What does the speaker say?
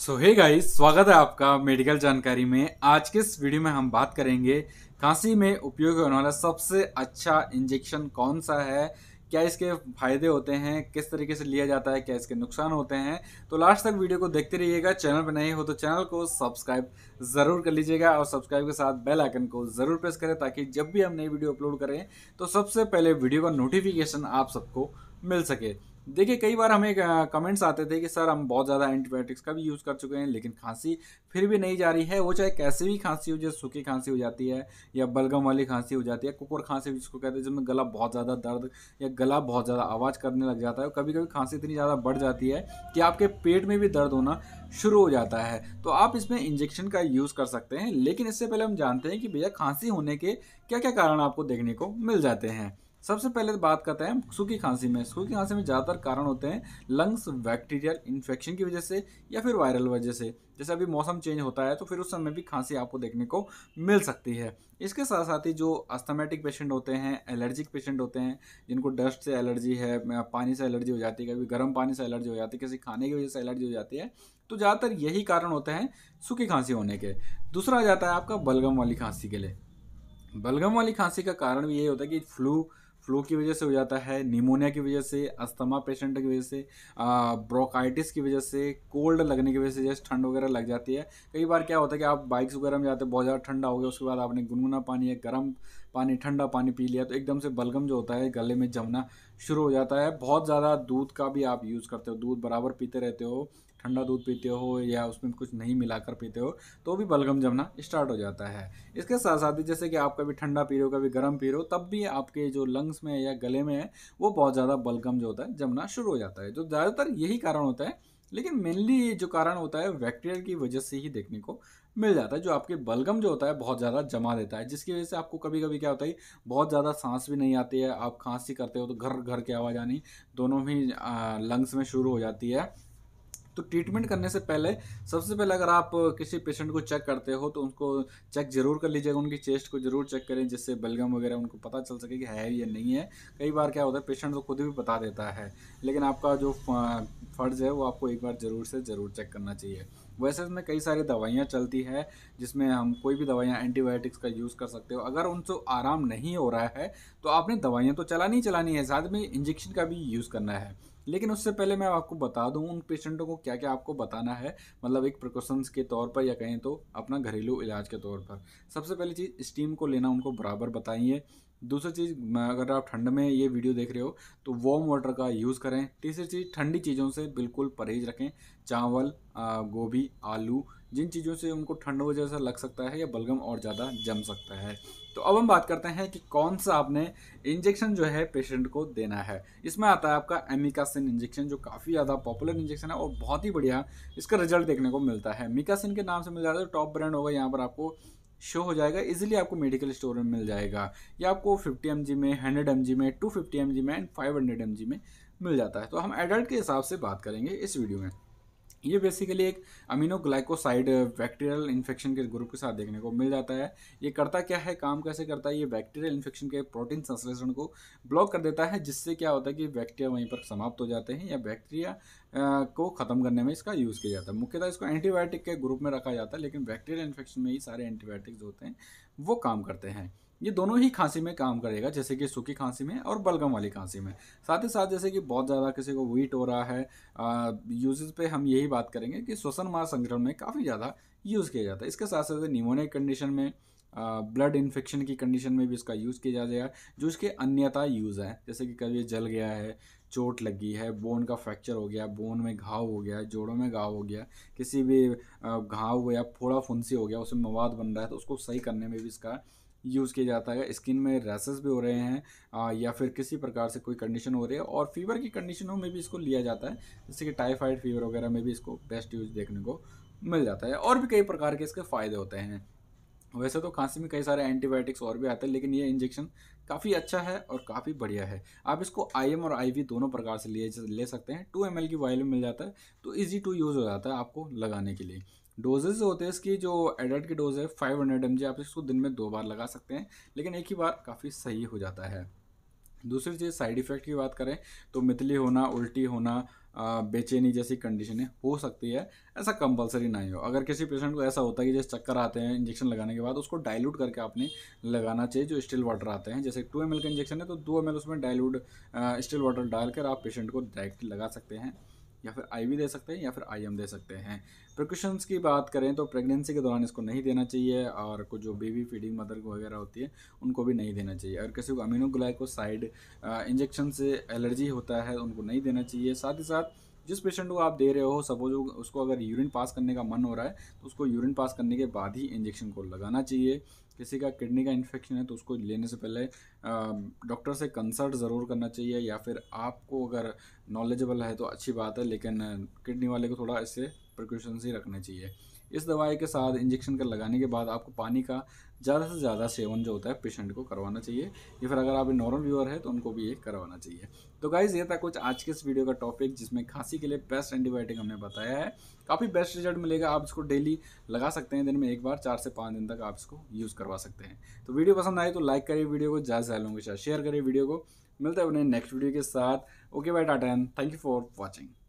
सो hey guys स्वागत है आपका मेडिकल जानकारी में आज के इस वीडियो में हम बात करेंगे खांसी में उपयोग होने वाला सबसे अच्छा इंजेक्शन कौन सा है क्या इसके फायदे होते हैं किस तरीके से लिया जाता है क्या इसके नुकसान होते हैं तो लास्ट तक वीडियो को देखते रहिएगा चैनल पर नहीं हो तो चैनल को सब्सक्राइब ज़रूर कर लीजिएगा और सब्सक्राइब के साथ बेल आइकन को ज़रूर प्रेस करें ताकि जब भी हम नई वीडियो अपलोड करें तो सबसे पहले वीडियो का नोटिफिकेशन आप सबको मिल सके देखिए कई बार हमें कमेंट्स आते थे कि सर हम बहुत ज़्यादा एंटीबायोटिक्स का भी यूज़ कर चुके हैं लेकिन खांसी फिर भी नहीं जा रही है वो चाहे कैसी भी खांसी हो जैसे सूखी खांसी हो जाती है या बलगम वाली खांसी हो जाती है कुकुर खांसी जिसको कहते हैं जिसमें गला बहुत ज़्यादा दर्द या गला बहुत ज़्यादा आवाज़ करने लग जाता है कभी कभी खांसी इतनी ज़्यादा बढ़ जाती है कि आपके पेट में भी दर्द होना शुरू हो जाता है तो आप इसमें इंजेक्शन का यूज़ कर सकते हैं लेकिन इससे पहले हम जानते हैं कि भैया खांसी होने के क्या क्या कारण आपको देखने को मिल जाते हैं सबसे पहले तो बात करते हैं सूखी खांसी में सूखी खांसी में ज़्यादातर कारण होते हैं लंग्स बैक्टीरियल इन्फेक्शन की वजह से या फिर वायरल वजह से जैसे अभी मौसम चेंज होता है तो फिर उस समय भी खांसी आपको देखने को मिल सकती है इसके साथ साथ ही जो अस्थमेटिक पेशेंट होते हैं एलर्जिक पेशेंट होते हैं जिनको डस्ट से एलर्जी है पानी से एलर्जी हो जाती है कभी गर्म पानी से एलर्जी हो जाती है किसी खाने की वजह से एलर्जी हो जाती है तो ज़्यादातर यही कारण होते हैं सूखी खांसी होने के दूसरा आ जाता है आपका बलगम वाली खांसी के लिए बलगम वाली खांसी का कारण भी यही होता है कि फ्लू फ्लू की वजह से हो जाता है निमोनिया की वजह से अस्थमा पेशेंट की वजह से ब्रोकाइटिस की वजह से कोल्ड लगने की वजह से जैसे ठंड वगैरह लग जाती है कई बार क्या होता है कि आप बाइक्स वगैरह में जाते बहुत ज़्यादा ठंडा हो गया उसके बाद आपने गुनगुना पानी या गर्म पानी ठंडा पानी पी लिया तो एकदम से बलगम जो होता है गले में जमना शुरू हो जाता है बहुत ज़्यादा दूध का भी आप यूज़ करते हो दूध बराबर पीते रहते हो ठंडा दूध पीते हो या उसमें कुछ नहीं मिलाकर पीते हो तो भी बलगम जमना स्टार्ट हो जाता है इसके साथ साथ ही जैसे कि आप कभी ठंडा पी रहे हो कभी गर्म पी रहे हो तब भी आपके जो लंग्स में या गले में है वो बहुत ज़्यादा बलगम जो होता है जमना शुरू हो जाता है जो ज़्यादातर यही कारण होता है लेकिन मेनली ये जो कारण होता है बैक्टीरिया की वजह से ही देखने को मिल जाता है जो आपके बलगम जो होता है बहुत ज़्यादा जमा देता है जिसकी वजह से आपको कभी कभी क्या होता है बहुत ज़्यादा सांस भी नहीं आती है आप खांसी करते हो तो घर घर की आवाज़ आनी दोनों ही लंग्स में शुरू हो जाती है तो ट्रीटमेंट करने से पहले सबसे पहले अगर आप किसी पेशेंट को चेक करते हो तो उनको चेक जरूर कर लीजिएगा उनकी चेस्ट को जरूर चेक करें जिससे बलगम वगैरह उनको पता चल सके कि है या नहीं है कई बार क्या होता है पेशेंट तो खुद भी बता देता है लेकिन आपका जो फ़र्ज़ है वो आपको एक बार ज़रूर से ज़रूर चेक करना चाहिए वैसे इसमें कई सारी दवाइयाँ चलती है जिसमें हम कोई भी दवाइयाँ एंटीबायोटिक्स का यूज़ कर सकते हो अगर उनसे आराम नहीं हो रहा है तो आपने दवाइयाँ तो चलानी ही चलानी है साथ में इंजेक्शन का भी यूज़ करना है लेकिन उससे पहले मैं आपको बता दूँ उन पेशेंटों को क्या क्या आपको बताना है मतलब एक प्रिकॉशंस के तौर पर या कहें तो अपना घरेलू इलाज के तौर पर सबसे पहली चीज़ स्टीम को लेना उनको बराबर बताइए दूसरी चीज़ अगर आप ठंड में ये वीडियो देख रहे हो तो वार्म वाटर का यूज़ करें तीसरी चीज़ ठंडी चीज़ों से बिल्कुल परहेज रखें चावल गोभी आलू जिन चीज़ों से उनको ठंड वजह से लग सकता है या बलगम और ज़्यादा जम सकता है तो अब हम बात करते हैं कि कौन सा आपने इंजेक्शन जो है पेशेंट को देना है इसमें आता है आपका एमिकासिन इंजेक्शन जो काफ़ी ज़्यादा पॉपुलर इंजेक्शन है और बहुत ही बढ़िया इसका रिजल्ट देखने को मिलता है मिकासिन के नाम से मिल जाता है तो टॉप ब्रांड होगा यहाँ पर आपको शो हो जाएगा इजीली आपको मेडिकल स्टोर में मिल जाएगा या आपको 50 एम में 100 एम में 250 एम में एंड 500 एम में मिल जाता है तो हम एडल्ट के हिसाब से बात करेंगे इस वीडियो में ये बेसिकली एक अमीनो ग्लाइकोसाइड बैक्टीरियल इन्फेक्शन के ग्रुप के साथ देखने को मिल जाता है ये करता क्या है काम कैसे करता है ये बैक्टीरियल इन्फेक्शन के प्रोटीन संश्लेषण को ब्लॉक कर देता है जिससे क्या होता है कि बैक्टीरिया वहीं पर समाप्त हो जाते हैं या बैक्टीरिया uh, को ख़त्म करने में इसका यूज़ किया जाता है मुख्यतः इसको एंटीबायोटिक के ग्रुप में रखा जाता है लेकिन बैक्टीरियल इन्फेक्शन में ही सारे एंटीबायोटिक्स होते हैं वो काम करते हैं ये दोनों ही खांसी में काम करेगा जैसे कि सूखी खांसी में और बलगम वाली खांसी में साथ ही साथ जैसे कि बहुत ज़्यादा किसी को वीट हो रहा है यूजेज पे हम यही बात करेंगे कि श्वसन मार्ग संग्रहण में काफ़ी ज़्यादा यूज़ किया जाता है इसके साथ साथ निमोनिक कंडीशन में ब्लड इन्फेक्शन की कंडीशन में भी इसका यूज़ किया जाएगा जो इसके अन्यथा यूज़ है जैसे कि कभी जल गया है चोट लगी है बोन का फ्रैक्चर हो गया बोन में घाव हो गया जोड़ों में घाव हो गया किसी भी घाव या फोड़ा फुंसी हो गया उसमें मवाद बन रहा है तो उसको सही करने में भी इसका यूज़ किया जाता है स्किन में रैसेस भी हो रहे हैं आ, या फिर किसी प्रकार से कोई कंडीशन हो रही है और फीवर की कंडीशनों में भी इसको लिया जाता है जैसे कि टाइफाइड फीवर वगैरह में भी इसको बेस्ट यूज देखने को मिल जाता है और भी कई प्रकार के इसके फ़ायदे होते हैं वैसे तो खांसी में कई सारे एंटीबायोटिक्स और भी आते हैं लेकिन ये इंजेक्शन काफ़ी अच्छा है और काफ़ी बढ़िया है आप इसको आई और आई दोनों प्रकार से लिए ले सकते हैं टू एम की वायल में मिल जाता है तो ईजी टू यूज़ हो जाता है आपको लगाने के लिए डोजेज होते हैं इसकी जो एडल्ट की डोज है फाइव हंड्रेड एम आप इसको दिन में दो बार लगा सकते हैं लेकिन एक ही बार काफ़ी सही हो जाता है दूसरी चीज़ साइड इफ़ेक्ट की बात करें तो मितली होना उल्टी होना बेचैनी जैसी कंडीशनें हो सकती है ऐसा कंपलसरी नहीं हो अगर किसी पेशेंट को ऐसा होता है कि जैसे चक्कर आते हैं इंजेक्शन लगाने के बाद उसको डाइल्यूट करके आपने लगाना चाहिए जो स्टील वाटर आते हैं जैसे टू एम का इंजेक्शन है तो दो एम उसमें डायलूट स्टील वाटर डालकर आप पेशेंट को डायरेक्ट लगा सकते हैं या फिर आई दे सकते हैं या फिर आई दे सकते हैं प्रिकॉशंस की बात करें तो प्रेगनेंसी के दौरान इसको नहीं देना चाहिए और कुछ जो बेबी फीडिंग मदर वगैरह होती है उनको भी नहीं देना चाहिए अगर किसी को अमीनोग्लाइकोसाइड इंजेक्शन से एलर्जी होता है उनको नहीं देना चाहिए साथ ही साथ जिस पेशेंट को आप दे रहे हो सपोज उसको अगर यूरिन पास करने का मन हो रहा है तो उसको यूरिन पास करने के बाद ही इंजेक्शन को लगाना चाहिए किसी का किडनी का इन्फेक्शन है तो उसको लेने से पहले डॉक्टर से कंसल्ट ज़रूर करना चाहिए या फिर आपको अगर नॉलेजेबल है तो अच्छी बात है लेकिन किडनी वाले को थोड़ा इससे प्रिकॉशंस ही रखने चाहिए इस दवाई के साथ इंजेक्शन कर लगाने के बाद आपको पानी का ज़्यादा से ज़्यादा सेवन जो होता है पेशेंट को करवाना चाहिए या फिर अगर आप नॉर्मल व्यूअर है तो उनको भी ये करवाना चाहिए तो गाइज ये था कुछ आज के इस वीडियो का टॉपिक जिसमें खांसी के लिए बेस्ट एंटीबायोटिक हमने बताया है काफ़ी बेस्ट रिजल्ट मिलेगा आप इसको डेली लगा सकते हैं दिन में एक बार चार से पाँच दिन तक आप इसको यूज़ करवा सकते हैं तो वीडियो पसंद आए तो लाइक करिए वीडियो को ज़्यादा से ज़्यादा लोगों के साथ शेयर करिए वीडियो को मिलता है अपने नेक्स्ट वीडियो के साथ okay bye tata and thank you for watching